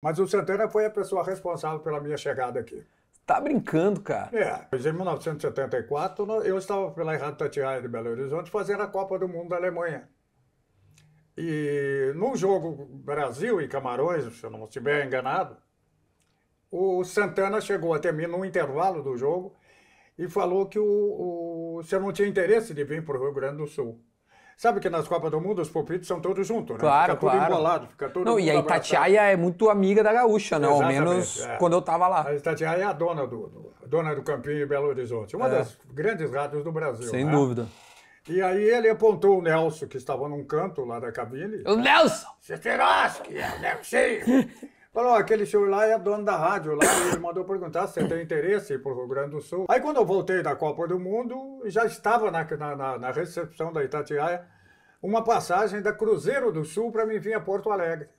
Mas o Santana foi a pessoa responsável pela minha chegada aqui. Tá brincando, cara? É. em 1974, eu estava pela Rádio Tatiaia de Belo Horizonte fazendo a Copa do Mundo da Alemanha. E num jogo Brasil e Camarões, se eu não estiver enganado, o Santana chegou até mim no intervalo do jogo e falou que o, o, eu não tinha interesse de vir para o Rio Grande do Sul. Sabe que nas Copas do Mundo os palpites são todos juntos, né? Claro, fica claro. tudo embolado, fica todo Não, e a Itatiaia abraçado. é muito amiga da Gaúcha, né? Ao menos é. quando eu estava lá. A Itatiaia é a dona do, do dona do Campinho em Belo Horizonte. Uma é. das grandes rádios do Brasil. Sem né? dúvida. E aí ele apontou o Nelson, que estava num canto lá da cabine. O Nelson! Ceteroski, é o Nelson! Falou, aquele senhor lá é dono da rádio lá, ele mandou perguntar se tem interesse por Rio Grande do Sul. Aí quando eu voltei da Copa do Mundo, já estava na, na, na recepção da Itatiaia uma passagem da Cruzeiro do Sul para mim vir a Porto Alegre.